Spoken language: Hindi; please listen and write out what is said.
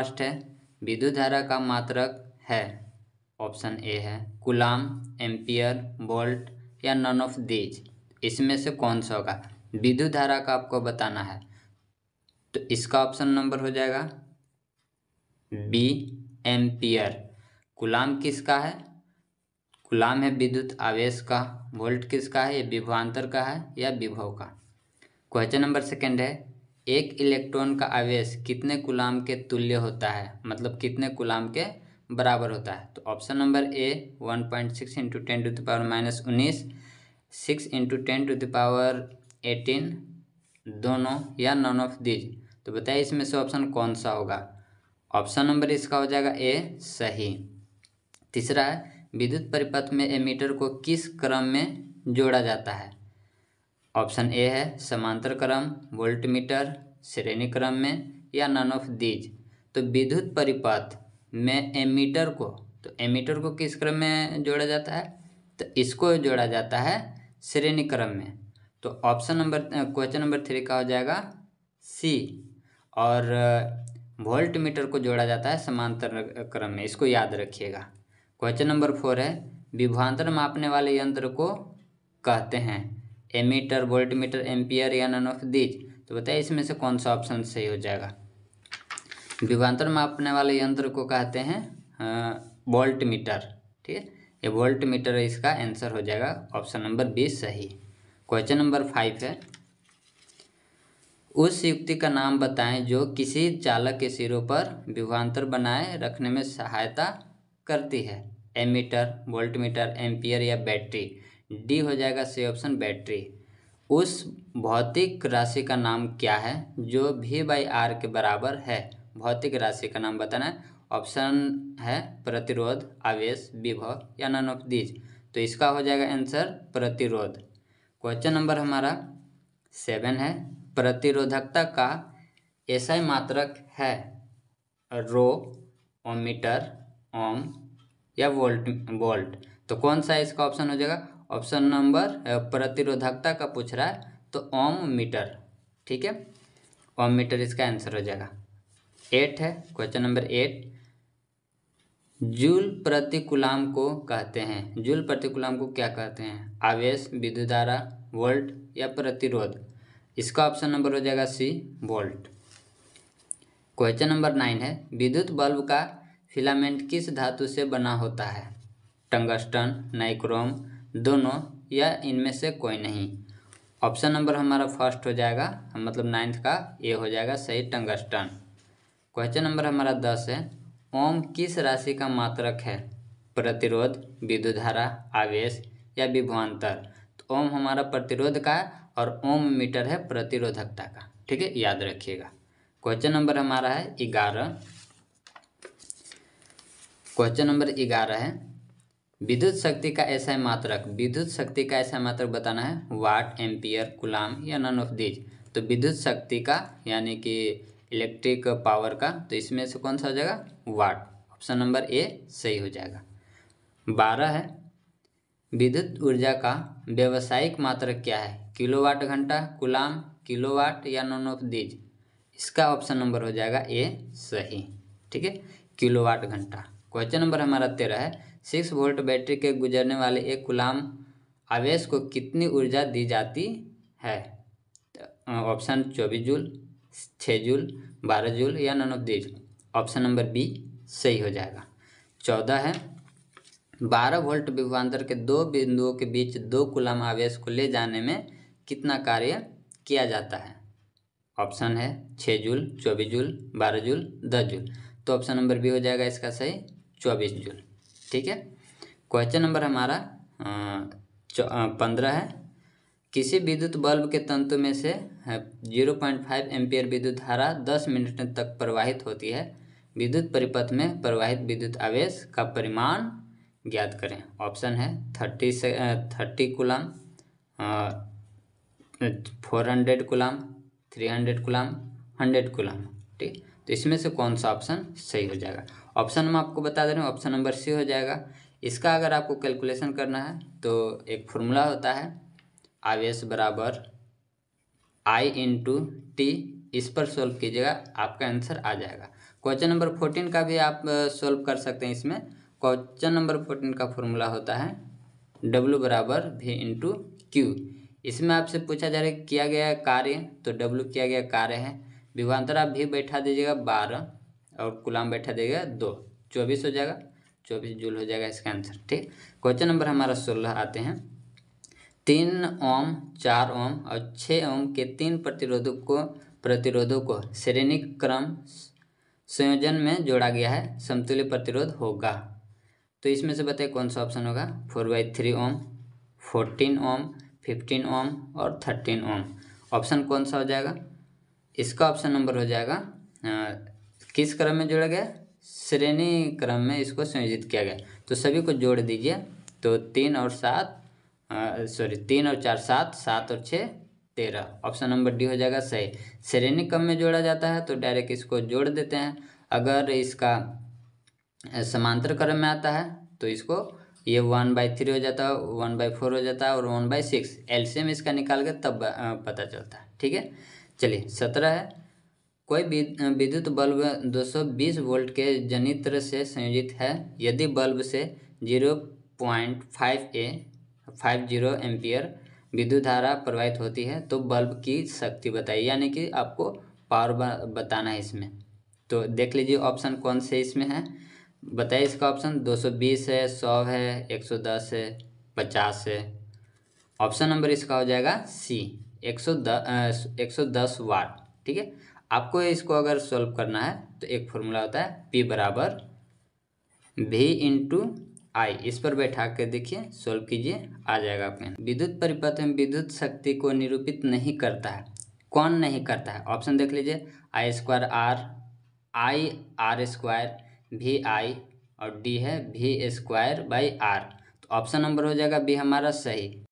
फर्स्ट है विद्युत धारा का मात्रक है ऑप्शन ए है गुलाम एम्पियर बोल्ट या नन ऑफ दीज इसमें से कौन सा होगा विद्युत धारा का आपको बताना है तो इसका ऑप्शन नंबर हो जाएगा बी एम्पियर गुलाम किसका है गुलाम है विद्युत आवेश का वोल्ट किसका है ये विभवान्तर का है या विभव का क्वेश्चन नंबर सेकंड है एक इलेक्ट्रॉन का आवेश कितने कुलाम के तुल्य होता है मतलब कितने कुलाम के बराबर होता है तो option number A one point six into ten to the power minus उन्नीस six into ten to the power eighteen दोनों या नॉन ऑफ दीज तो बताइए इसमें से ऑप्शन कौन सा होगा ऑप्शन नंबर इसका हो जाएगा ए सही तीसरा है विद्युत परिपथ में एमीटर को किस क्रम में जोड़ा जाता है ऑप्शन ए है समांतर क्रम वोल्टमीटर श्रेणी क्रम में या नन ऑफ दीज तो विद्युत परिपथ में एमीटर को तो एमीटर को किस क्रम में जोड़ा जाता है तो इसको जोड़ा जाता है श्रेणी क्रम में तो option number question number three का हो जाएगा सी और वोल्ट मीटर को जोड़ा जाता है समांतर क्रम में इसको याद रखिएगा क्वेश्चन नंबर फोर है विभ्रांतर मापने वाले यंत्र को कहते हैं एमीटर वोल्टमीटर एम्पियर या नन ऑफ दीज तो बताइए इसमें से कौन सा ऑप्शन सही हो जाएगा विभांतर मापने वाले यंत्र को कहते हैं वोल्ट मीटर ठीक है ये वोल्ट मीटर इसका आंसर हो जाएगा ऑप्शन नंबर बी सही क्वेश्चन नंबर फाइव है उस युक्ति का नाम बताएं जो किसी चालक के सिरों पर विभांतर बनाए रखने में सहायता करती है एमीटर वोल्ट मीटर एम्पियर या बैटरी डी हो जाएगा सी ऑप्शन बैटरी उस भौतिक राशि का नाम क्या है जो भी बाई आर के बराबर है भौतिक राशि का नाम बताना है ऑप्शन है प्रतिरोध आवेश विभव या नन ऑफ दीज तो इसका हो जाएगा आंसर प्रतिरोध क्वेश्चन नंबर हमारा सेवन है प्रतिरोधकता का ऐसा ही मात्रक है रो ओमीटर ओम या वोल्ट वोल्ट तो कौन सा इसका ऑप्शन हो जाएगा ऑप्शन नंबर प्रतिरोधकता का पूछ रहा है तो ओम मीटर ठीक है ओम मीटर इसका आंसर हो जाएगा एट है क्वेश्चन नंबर एट जूल प्रतिकुलाम को कहते हैं जूल प्रतिकुलाम को क्या कहते हैं आवेश विद्युत धारा वोल्ट या प्रतिरोध इसका ऑप्शन नंबर हो जाएगा C volt question number nine है विद्युत बल्ब का फिलामेंट किस धातु से बना होता है टंगस्टन नाइक्रोम दोनों या इनमें से कोई नहीं ऑप्शन नंबर हमारा फर्स्ट हो जाएगा मतलब नाइन्थ का ए हो जाएगा सही टंगस्टन क्वेश्चन नंबर हमारा दस है ओम किस राशि का मात्रक है प्रतिरोध धारा आवेश या विभवान्तर तो ओम हमारा प्रतिरोध का है और ओम मीटर है प्रतिरोधकता का ठीक है याद रखिएगा क्वेश्चन नंबर हमारा है ग्यारह क्वेश्चन नंबर ग्यारह है विद्युत शक्ति का ऐसा मात्रक विद्युत शक्ति का ऐसा मात्रक बताना है वाट एम्पियर गुलाम या नन ऑफ दीज तो विद्युत शक्ति का यानी कि इलेक्ट्रिक पावर का तो इसमें से कौन सा हो जाएगा वाट ऑप्शन नंबर ए सही हो जाएगा बारह है विद्युत ऊर्जा का व्यावसायिक मात्रक क्या है किलोवाट घंटा गुलाम किलोवाट या नन ऑफ दीज इसका ऑप्शन नंबर हो जाएगा ए सही ठीक है किलोवाट घंटा क्वेश्चन नंबर हमारा तेरह है सिक्स वोल्ट बैटरी के गुजरने वाले एक गुलाम आवेश को कितनी ऊर्जा दी जाती है ऑप्शन तो, चौबीस जूल छः जूल बारह जूल या none of these option number B सही हो जाएगा चौदह है बारह वोल्ट विभवान्तर के दो बिंदुओं के बीच दो गुलाम आवेश को ले जाने में कितना कार्य किया जाता है ऑप्शन है छः जूल चौबीस जूल बारह जूल दस जूल तो ऑप्शन नंबर बी हो जाएगा इसका सही चौबीस जून ठीक है क्वेश्चन नंबर हमारा पंद्रह है किसी विद्युत बल्ब के तंतु में से जीरो पॉइंट फाइव एम्पियर विद्युत धारा दस मिनट तक प्रवाहित होती है विद्युत परिपथ में प्रवाहित विद्युत आवेश का परिमाण ज्ञात करें ऑप्शन है थर्टी से thirty coulomb four hundred coulomb three hundred coulomb hundred coulomb ठीक तो इसमें से कौन सा ऑप्शन सही हो जाएगा ऑप्शन हम आपको बता दे रहे हैं ऑप्शन नंबर सी हो जाएगा इसका अगर आपको कैलकुलेशन करना है तो एक फॉर्मूला होता है आवेश बराबर आई इंटू टी इस पर सॉल्व कीजिएगा आपका आंसर आ जाएगा क्वेश्चन नंबर फोर्टीन का भी आप सॉल्व कर सकते हैं इसमें क्वेश्चन नंबर फोर्टीन का फॉर्मूला होता है डब्लू बराबर भी इंटू क्यू इसमें आपसे पूछा जा रहा है किया गया कार्य तो डब्लू किया गया कार्य है विभांतर आप भी बैठा दीजिएगा बारह और गुलाम बैठा देगा दो चौबीस हो जाएगा चौबीस जूल हो जाएगा इसका आंसर ठीक क्वेश्चन नंबर हमारा सोलह आते हैं तीन ओम चार ओम और छः ओम के तीन प्रतिरोधों को प्रतिरोधों को श्रेणी क्रम संयोजन में जोड़ा गया है समतुल्य प्रतिरोध होगा तो इसमें से बताइए कौन सा ऑप्शन होगा four by three ohm fourteen ohm fifteen ohm और थर्टीन ओम ऑप्शन कौन सा हो जाएगा इसका ऑप्शन नंबर हो जाएगा किस क्रम में जोड़ा गया श्रेणी क्रम में इसको संयोजित किया गया तो सभी को जोड़ दीजिए तो तीन और सात सॉरी तीन और चार सात सात और छः तेरह ऑप्शन नंबर डी हो जाएगा सही श्रेणी क्रम में जोड़ा जाता है तो डायरेक्ट इसको जोड़ देते हैं अगर इसका समांतर क्रम में आता है तो इसको ये वन बाई थ्री हो जाता है वन बाई फोर हो जाता है और वन बाई सिक्स एल्शियम इसका निकाल के तब पता चलता है ठीक है चलिए सत्रह है कोई विद्युत बल्ब 220 वोल्ट के जनित्र से संयोजित है यदि बल्ब से 0.5 ए फाइव जीरो एम्पियर विद्युत धारा प्रवाहित होती है तो बल्ब की शक्ति बताइए यानी कि आपको पावर बताना है इसमें तो देख लीजिए ऑप्शन कौन से इसमें है बताइए इसका ऑप्शन 220 है 100 है 110 है 50 है ऑप्शन नंबर इसका हो जाएगा सी 110 110 वाट ठीक है आपको इसको अगर सॉल्व करना है तो एक फॉर्मूला होता है पी बराबर वी इंटू आई इस पर बैठा के देखिए सॉल्व कीजिए आ जाएगा आपके विद्युत परिपथ में विद्युत शक्ति को निरूपित नहीं करता है कौन नहीं करता है ऑप्शन देख लीजिए I square R I R square V I और डी है वी स्क्वायर बाई आर तो ऑप्शन नंबर हो जाएगा बी हमारा सही